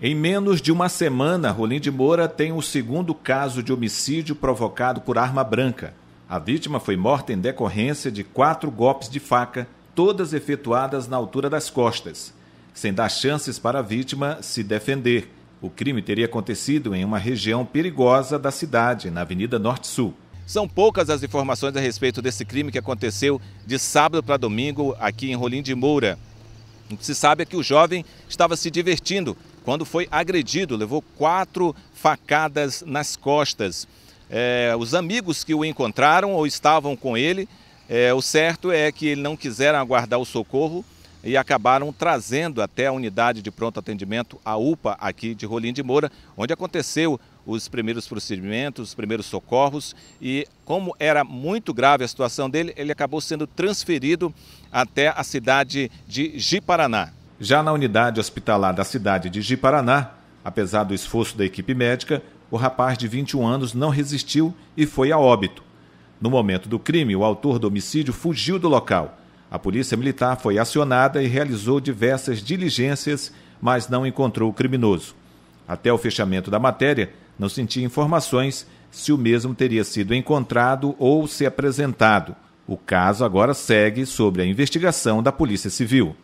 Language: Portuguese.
Em menos de uma semana, Rolim de Moura tem o segundo caso de homicídio provocado por arma branca. A vítima foi morta em decorrência de quatro golpes de faca, todas efetuadas na altura das costas, sem dar chances para a vítima se defender. O crime teria acontecido em uma região perigosa da cidade, na Avenida Norte-Sul. São poucas as informações a respeito desse crime que aconteceu de sábado para domingo aqui em Rolim de Moura. O que se sabe é que o jovem estava se divertindo quando foi agredido, levou quatro facadas nas costas. É, os amigos que o encontraram ou estavam com ele, é, o certo é que ele não quiseram aguardar o socorro e acabaram trazendo até a unidade de pronto atendimento, a UPA, aqui de Rolim de Moura, onde aconteceu os primeiros procedimentos, os primeiros socorros e como era muito grave a situação dele, ele acabou sendo transferido até a cidade de Jiparaná. Já na unidade hospitalar da cidade de Jiparaná, apesar do esforço da equipe médica, o rapaz de 21 anos não resistiu e foi a óbito. No momento do crime, o autor do homicídio fugiu do local. A polícia militar foi acionada e realizou diversas diligências, mas não encontrou o criminoso. Até o fechamento da matéria, não se informações se o mesmo teria sido encontrado ou se apresentado. O caso agora segue sobre a investigação da Polícia Civil.